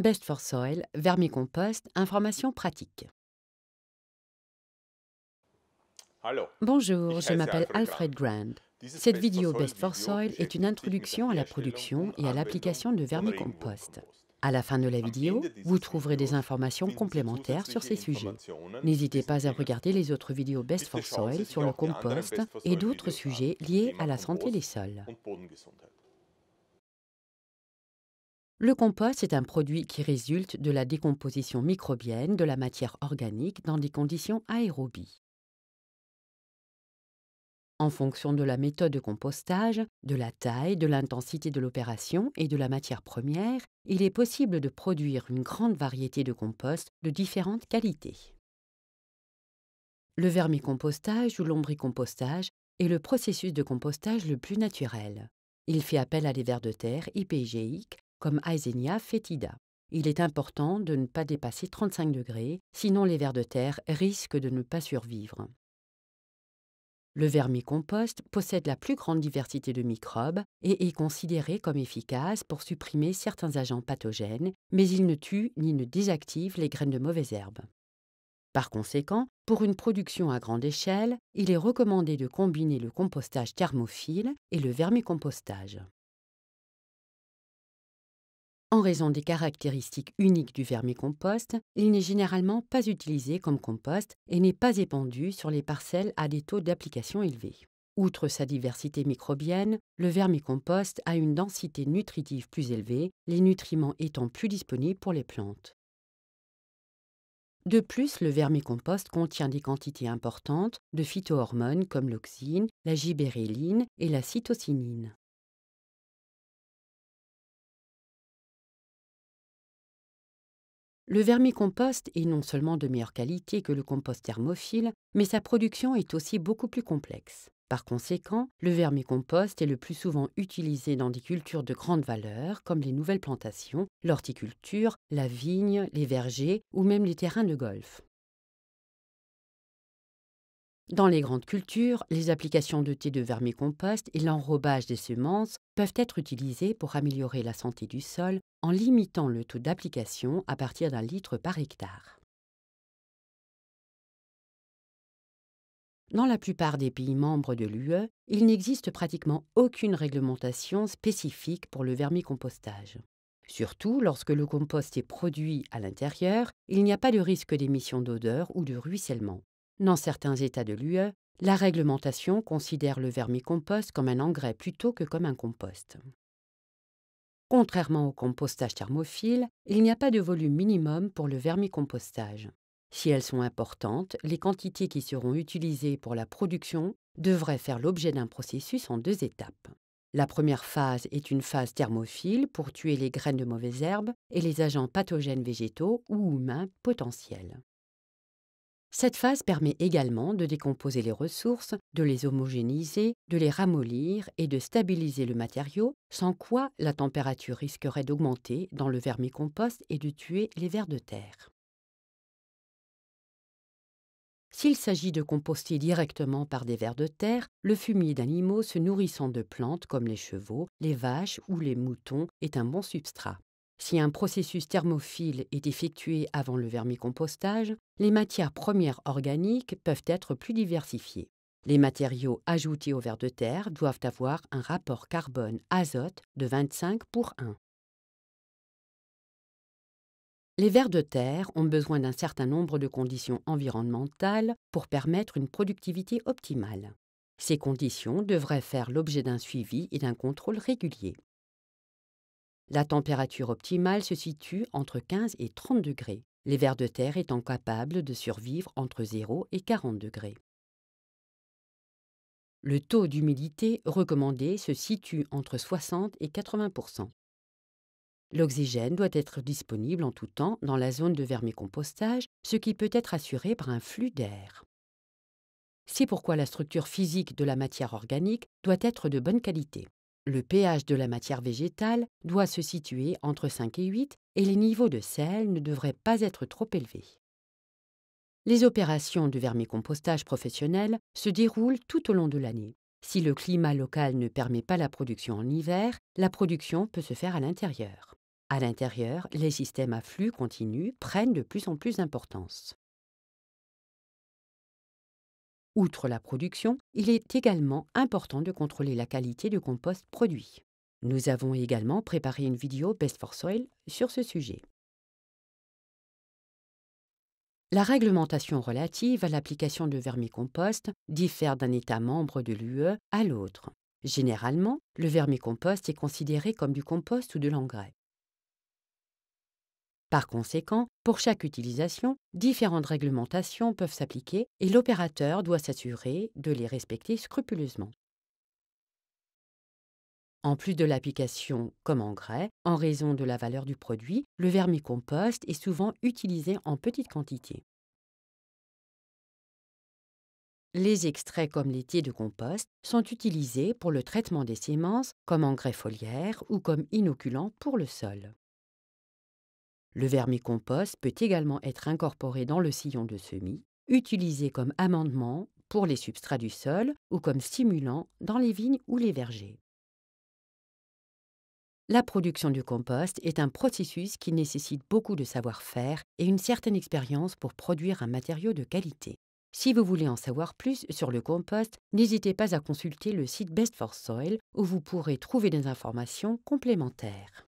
Best for Soil, vermicompost, informations pratiques. Bonjour, je m'appelle Alfred Grand. Cette vidéo Best for Soil est une introduction à la production et à l'application de vermicompost. À la fin de la vidéo, vous trouverez des informations complémentaires sur ces sujets. N'hésitez pas à regarder les autres vidéos Best for Soil sur le compost et d'autres sujets liés à la santé des sols. Le compost est un produit qui résulte de la décomposition microbienne de la matière organique dans des conditions aérobies. En fonction de la méthode de compostage, de la taille, de l'intensité de l'opération et de la matière première, il est possible de produire une grande variété de composts de différentes qualités. Le vermicompostage ou lombricompostage est le processus de compostage le plus naturel. Il fait appel à des vers de terre hypégéiques comme Aizenia fetida. Il est important de ne pas dépasser 35 degrés, sinon les vers de terre risquent de ne pas survivre. Le vermicompost possède la plus grande diversité de microbes et est considéré comme efficace pour supprimer certains agents pathogènes, mais il ne tue ni ne désactive les graines de mauvaises herbes. Par conséquent, pour une production à grande échelle, il est recommandé de combiner le compostage thermophile et le vermicompostage. En raison des caractéristiques uniques du vermicompost, il n'est généralement pas utilisé comme compost et n'est pas épandu sur les parcelles à des taux d'application élevés. Outre sa diversité microbienne, le vermicompost a une densité nutritive plus élevée, les nutriments étant plus disponibles pour les plantes. De plus, le vermicompost contient des quantités importantes de phytohormones comme l'auxine, la gibérelline et la cytocinine. Le vermicompost est non seulement de meilleure qualité que le compost thermophile, mais sa production est aussi beaucoup plus complexe. Par conséquent, le vermicompost est le plus souvent utilisé dans des cultures de grande valeur comme les nouvelles plantations, l'horticulture, la vigne, les vergers ou même les terrains de golf. Dans les grandes cultures, les applications de thé de vermicompost et l'enrobage des semences peuvent être utilisées pour améliorer la santé du sol en limitant le taux d'application à partir d'un litre par hectare. Dans la plupart des pays membres de l'UE, il n'existe pratiquement aucune réglementation spécifique pour le vermicompostage. Surtout lorsque le compost est produit à l'intérieur, il n'y a pas de risque d'émission d'odeur ou de ruissellement. Dans certains États de l'UE, la réglementation considère le vermicompost comme un engrais plutôt que comme un compost. Contrairement au compostage thermophile, il n'y a pas de volume minimum pour le vermicompostage. Si elles sont importantes, les quantités qui seront utilisées pour la production devraient faire l'objet d'un processus en deux étapes. La première phase est une phase thermophile pour tuer les graines de mauvaises herbes et les agents pathogènes végétaux ou humains potentiels. Cette phase permet également de décomposer les ressources, de les homogénéiser, de les ramollir et de stabiliser le matériau, sans quoi la température risquerait d'augmenter dans le vermicompost et de tuer les vers de terre. S'il s'agit de composter directement par des vers de terre, le fumier d'animaux se nourrissant de plantes comme les chevaux, les vaches ou les moutons est un bon substrat. Si un processus thermophile est effectué avant le vermicompostage, les matières premières organiques peuvent être plus diversifiées. Les matériaux ajoutés au vers de terre doivent avoir un rapport carbone-azote de 25 pour 1. Les vers de terre ont besoin d'un certain nombre de conditions environnementales pour permettre une productivité optimale. Ces conditions devraient faire l'objet d'un suivi et d'un contrôle régulier. La température optimale se situe entre 15 et 30 degrés, les vers de terre étant capables de survivre entre 0 et 40 degrés. Le taux d'humidité recommandé se situe entre 60 et 80 L'oxygène doit être disponible en tout temps dans la zone de vermicompostage, ce qui peut être assuré par un flux d'air. C'est pourquoi la structure physique de la matière organique doit être de bonne qualité. Le pH de la matière végétale doit se situer entre 5 et 8 et les niveaux de sel ne devraient pas être trop élevés. Les opérations de vermicompostage professionnel se déroulent tout au long de l'année. Si le climat local ne permet pas la production en hiver, la production peut se faire à l'intérieur. À l'intérieur, les systèmes à flux continu prennent de plus en plus d'importance. Outre la production, il est également important de contrôler la qualité du compost produit. Nous avons également préparé une vidéo Best for Soil sur ce sujet. La réglementation relative à l'application de vermicompost diffère d'un État membre de l'UE à l'autre. Généralement, le vermicompost est considéré comme du compost ou de l'engrais. Par conséquent, pour chaque utilisation, différentes réglementations peuvent s'appliquer et l'opérateur doit s'assurer de les respecter scrupuleusement. En plus de l'application comme engrais, en raison de la valeur du produit, le vermicompost est souvent utilisé en petite quantité. Les extraits comme les de compost sont utilisés pour le traitement des semences comme engrais foliaire ou comme inoculant pour le sol. Le vermicompost peut également être incorporé dans le sillon de semis, utilisé comme amendement pour les substrats du sol ou comme stimulant dans les vignes ou les vergers. La production du compost est un processus qui nécessite beaucoup de savoir-faire et une certaine expérience pour produire un matériau de qualité. Si vous voulez en savoir plus sur le compost, n'hésitez pas à consulter le site Best for Soil où vous pourrez trouver des informations complémentaires.